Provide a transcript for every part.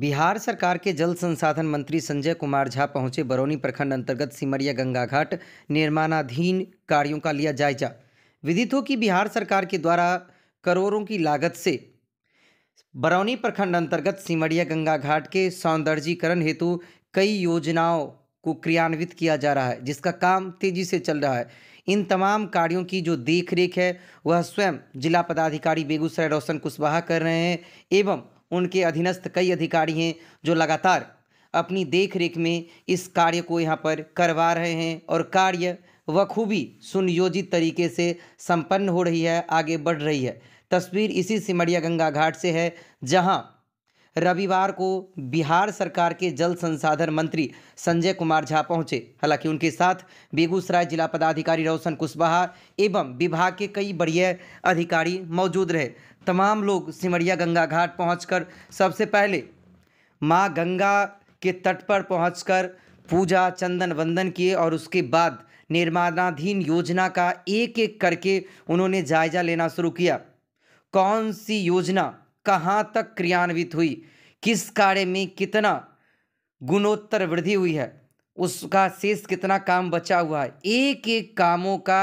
बिहार सरकार के जल संसाधन मंत्री संजय कुमार झा पहुंचे बरौनी प्रखंड अंतर्गत सिमरिया गंगा घाट निर्माणाधीन कार्यों का लिया जायजा विदित हो कि बिहार सरकार के द्वारा करोड़ों की लागत से बरौनी प्रखंड अंतर्गत सिमरिया गंगा घाट के सौंदर्यीकरण हेतु कई योजनाओं को क्रियान्वित किया जा रहा है जिसका काम तेजी से चल रहा है इन तमाम कार्यों की जो देख रेख है वह स्वयं जिला पदाधिकारी बेगूसराय रोशन कुशवाहा कर रहे हैं एवं उनके अधीनस्थ कई अधिकारी हैं जो लगातार अपनी देखरेख में इस कार्य को यहाँ पर करवा रहे हैं और कार्य बखूबी सुनियोजित तरीके से संपन्न हो रही है आगे बढ़ रही है तस्वीर इसी सिमरिया गंगा घाट से है जहाँ रविवार को बिहार सरकार के जल संसाधन मंत्री संजय कुमार झा पहुंचे हालांकि उनके साथ बेगूसराय जिला पदाधिकारी रोशन कुशवाहा एवं विभाग के कई बढ़िया अधिकारी मौजूद रहे तमाम लोग सिमरिया गंगा घाट पहुंचकर सबसे पहले माँ गंगा के तट पर पहुंचकर पूजा चंदन वंदन किए और उसके बाद निर्माणाधीन योजना का एक एक करके उन्होंने जायजा लेना शुरू किया कौन सी योजना कहाँ तक क्रियान्वित हुई किस कार्य में कितना गुणोत्तर वृद्धि हुई है उसका शेष कितना काम बचा हुआ है एक एक कामों का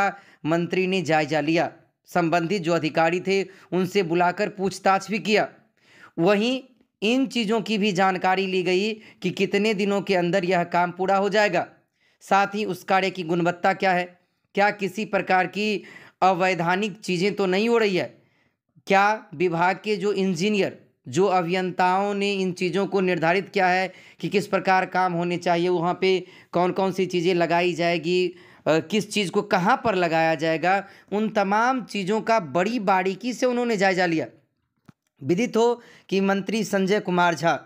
मंत्री ने जायजा लिया संबंधित जो अधिकारी थे उनसे बुलाकर पूछताछ भी किया वहीं इन चीज़ों की भी जानकारी ली गई कि कितने दिनों के अंदर यह काम पूरा हो जाएगा साथ ही उस कार्य की गुणवत्ता क्या है क्या किसी प्रकार की अवैधानिक चीज़ें तो नहीं हो रही है क्या विभाग के जो इंजीनियर जो अभियंताओं ने इन चीज़ों को निर्धारित किया है कि किस प्रकार काम होने चाहिए वहाँ पे कौन कौन सी चीज़ें लगाई जाएगी किस चीज़ को कहाँ पर लगाया जाएगा उन तमाम चीज़ों का बड़ी बारीकी से उन्होंने जायजा लिया विदित हो कि मंत्री संजय कुमार झा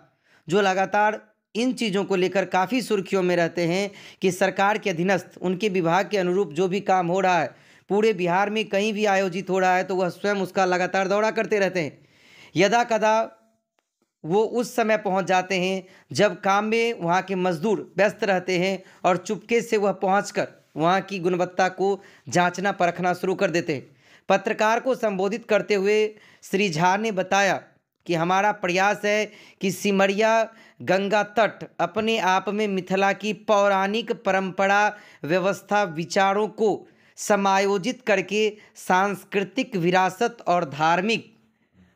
जो लगातार इन चीज़ों को लेकर काफ़ी सुर्खियों में रहते हैं कि सरकार के अधीनस्थ उनके विभाग के अनुरूप जो भी काम हो रहा है पूरे बिहार में कहीं भी आयोजित हो रहा है तो वह स्वयं उसका लगातार दौरा करते रहते हैं यदा कदा वो उस समय पहुंच जाते हैं जब काम में वहाँ के मजदूर व्यस्त रहते हैं और चुपके से वह पहुँच कर वहाँ की गुणवत्ता को जांचना परखना शुरू कर देते हैं पत्रकार को संबोधित करते हुए श्री झा ने बताया कि हमारा प्रयास है कि सिमरिया गंगा तट अपने आप में मिथिला की पौराणिक परंपरा व्यवस्था विचारों को समायोजित करके सांस्कृतिक विरासत और धार्मिक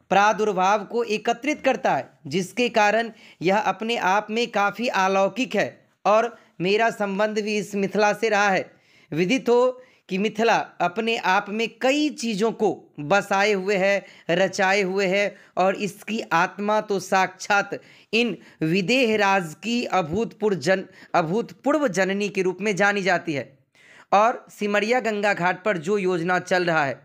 प्रादुर्भाव को एकत्रित करता है जिसके कारण यह अपने आप में काफ़ी अलौकिक है और मेरा संबंध भी इस मिथिला से रहा है विदित हो कि मिथिला अपने आप में कई चीज़ों को बसाए हुए है रचाए हुए है और इसकी आत्मा तो साक्षात इन विदेह राज की अभूतपूर्व जन अभूतपूर्व जननी के रूप में जानी जाती है और सिमरिया गंगा घाट पर जो योजना चल रहा है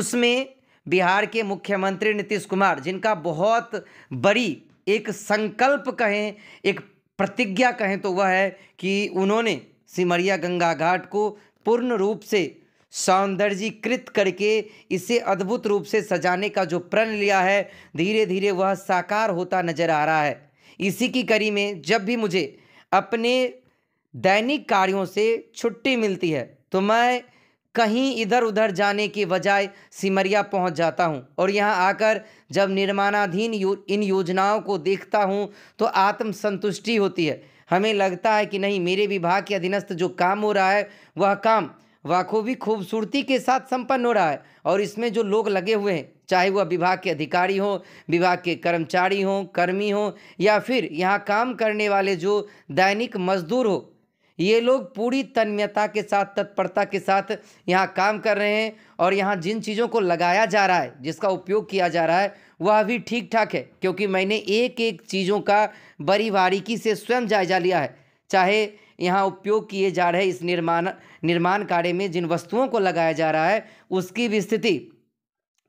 उसमें बिहार के मुख्यमंत्री नीतीश कुमार जिनका बहुत बड़ी एक संकल्प कहें एक प्रतिज्ञा कहें तो वह है कि उन्होंने सिमरिया गंगा घाट को पूर्ण रूप से सौंदर्यीकृत करके इसे अद्भुत रूप से सजाने का जो प्रण लिया है धीरे धीरे वह साकार होता नजर आ रहा है इसी की कड़ी में जब भी मुझे अपने दैनिक कार्यों से छुट्टी मिलती है तो मैं कहीं इधर उधर जाने के बजाय सिमरिया पहुंच जाता हूं और यहां आकर जब निर्माणाधीन यो, इन योजनाओं को देखता हूं तो आत्मसंतुष्टि होती है हमें लगता है कि नहीं मेरे विभाग के अधीनस्थ जो काम हो रहा है वह काम वाखूबी खूबसूरती के साथ संपन्न हो रहा है और इसमें जो लोग लगे हुए हैं चाहे वह विभाग के अधिकारी हों विभाग के कर्मचारी हों कर्मी हों या फिर यहाँ काम करने वाले जो दैनिक मजदूर हो ये लोग पूरी तन्मयता के साथ तत्परता के साथ यहाँ काम कर रहे हैं और यहाँ जिन चीज़ों को लगाया जा रहा है जिसका उपयोग किया जा रहा है वह अभी ठीक ठाक है क्योंकि मैंने एक एक चीज़ों का बड़ी बारीकी से स्वयं जायजा लिया है चाहे यहाँ उपयोग किए जा रहे इस निर्माण निर्माण कार्य में जिन वस्तुओं को लगाया जा रहा है उसकी भी स्थिति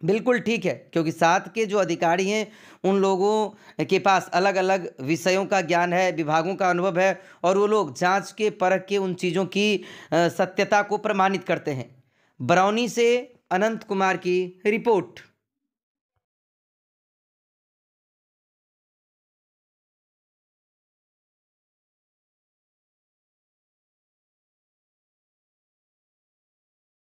बिल्कुल ठीक है क्योंकि साथ के जो अधिकारी हैं उन लोगों के पास अलग अलग विषयों का ज्ञान है विभागों का अनुभव है और वो लोग जांच के परख के उन चीज़ों की सत्यता को प्रमाणित करते हैं बरौनी से अनंत कुमार की रिपोर्ट